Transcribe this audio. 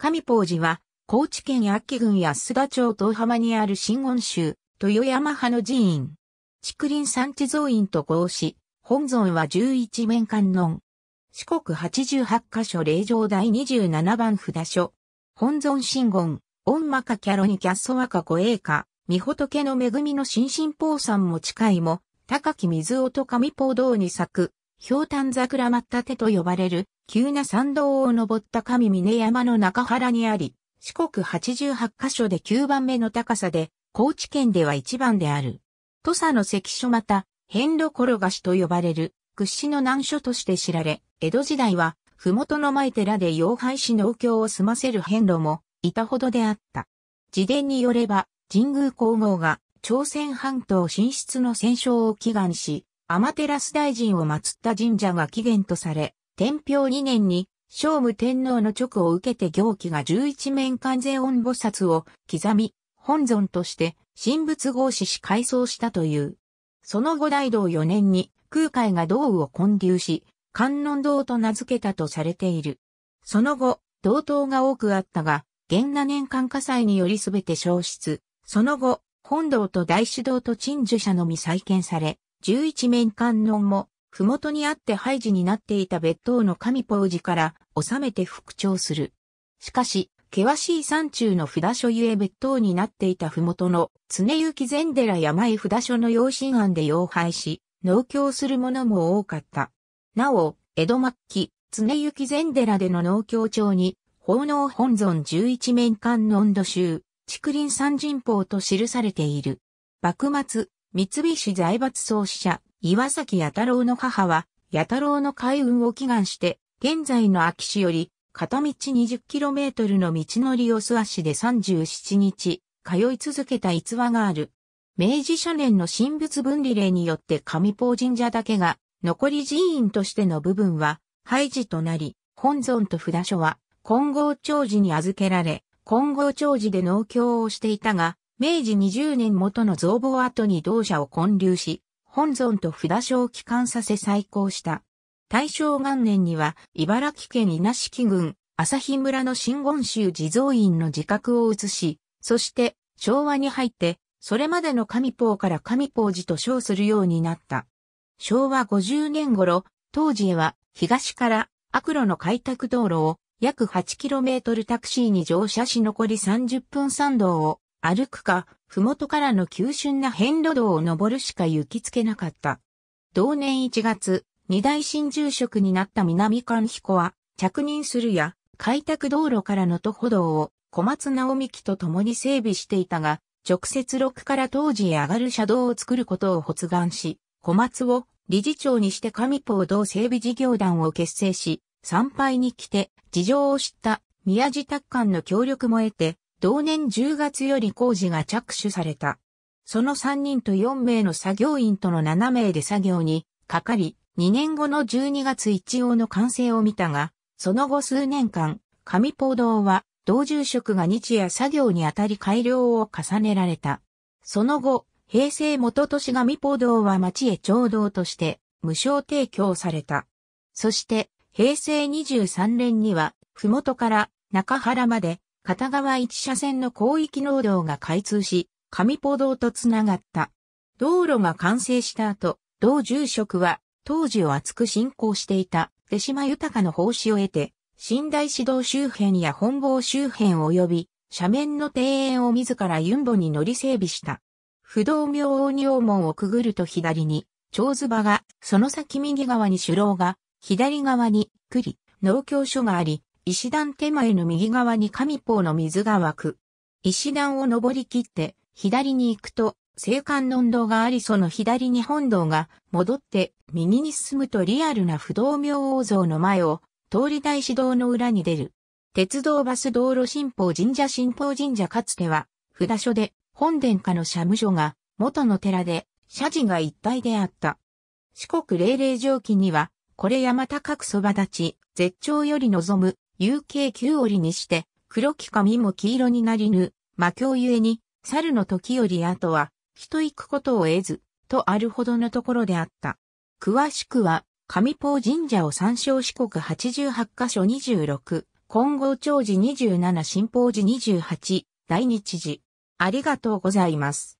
上宝寺は、高知県芸郡安田町東浜にある新温州、豊山派の寺院。竹林山地蔵院と合し、本尊は11面観音。四国88箇所霊場第27番札所。本尊新言、御魔かキャロにキャッソワ子護衛歌、御仏の恵みの新神宝山も近いも、高き水音神宝堂に咲く、氷炭桜ったてと呼ばれる、急な山道を登った上峰山の中原にあり、四国八十八カ所で九番目の高さで、高知県では一番である。土佐の関所また、遍路転がしと呼ばれる、屈指の難所として知られ、江戸時代は、麓の前寺で妖廃師農協を済ませる遍路も、いたほどであった。自伝によれば、神宮皇后が、朝鮮半島進出の戦勝を祈願し、天照大臣を祀った神社が起源とされ、天平2年に聖武天皇の直を受けて行基が11面観世音菩薩を刻み、本尊として神仏合祀し改装したという。その後大道4年に空海が道を建立し、観音堂と名付けたとされている。その後、道東が多くあったが、元那年間火災によりすべて消失。その後、本堂と大主堂と鎮守者のみ再建され、11面観音も、ふもとにあって廃寺になっていた別当の神宝寺から収めて復調する。しかし、険しい山中の札所ゆえ別当になっていたふもとの常行禅寺山井札所の養子。庵で養廃し、農協する者も多かった。なお、江戸末期、常行禅寺での農協長に、奉納本尊十一面観音土宗、竹林三人法と記されている。幕末、三菱財閥創始者、岩崎八太郎の母は、八太郎の開運を祈願して、現在の秋市より、片道 20km の道のりを素足で37日、通い続けた逸話がある。明治初年の神仏分離令によって上法神社だけが、残り寺院としての部分は、廃寺となり、本尊と札所は、金剛長寺に預けられ、金剛長寺で農協をしていたが、明治20年元の造房跡に同社を建立し、本尊と札所を帰還させ再興した。大正元年には、茨城県稲敷郡、朝日村の新言宗地蔵院の自覚を移し、そして昭和に入って、それまでの神宝から神宝寺と称するようになった。昭和50年頃、当時へは東から悪路の開拓道路を約 8km タクシーに乗車し残り30分参道を歩くか、ふもとからの急峻な変路道を登るしか行きつけなかった。同年1月、二大新住職になった南館彦は、着任するや、開拓道路からの徒歩道を小松直美樹と共に整備していたが、直接六から当時へ上がる車道を作ることを発願し、小松を理事長にして上報道整備事業団を結成し、参拝に来て事情を知った宮地達官の協力も得て、同年10月より工事が着手された。その3人と4名の作業員との7名で作業にかかり、2年後の12月一応の完成を見たが、その後数年間、上報道は同住職が日夜作業にあたり改良を重ねられた。その後、平成元年上報道は町へ町道として無償提供された。そして、平成23年には、ふもとから中原まで片側1車線の広域農道が開通し、上歩道とつながった。道路が完成した後、同住職は、当時を厚く信仰していた、手島豊の奉仕を得て、寝台指導周辺や本坊周辺及び、斜面の庭園を自らユンボに乗り整備した。不動明王仁王門をくぐると左に、長ズ場が、その先右側に首楼が、左側に、栗、農協所があり、石段手前の右側に上宝の水が湧く。石段を登り切って、左に行くと、青函運動がありその左に本堂が戻って右に進むとリアルな不動明王像の前を通り大師堂の裏に出る。鉄道バス道路新法神社新法神社かつては札所で本殿下の社務所が元の寺で社寺が一体であった。四国霊霊上記にはこれ山高くそば立ち絶頂より望む u k 9折にして、黒き髪も黄色になりぬ、魔境ゆえに、猿の時より後は、人行くことを得ず、とあるほどのところであった。詳しくは、上法神社を参照四国88カ所26、金剛長寺27新法寺28、大日寺。ありがとうございます。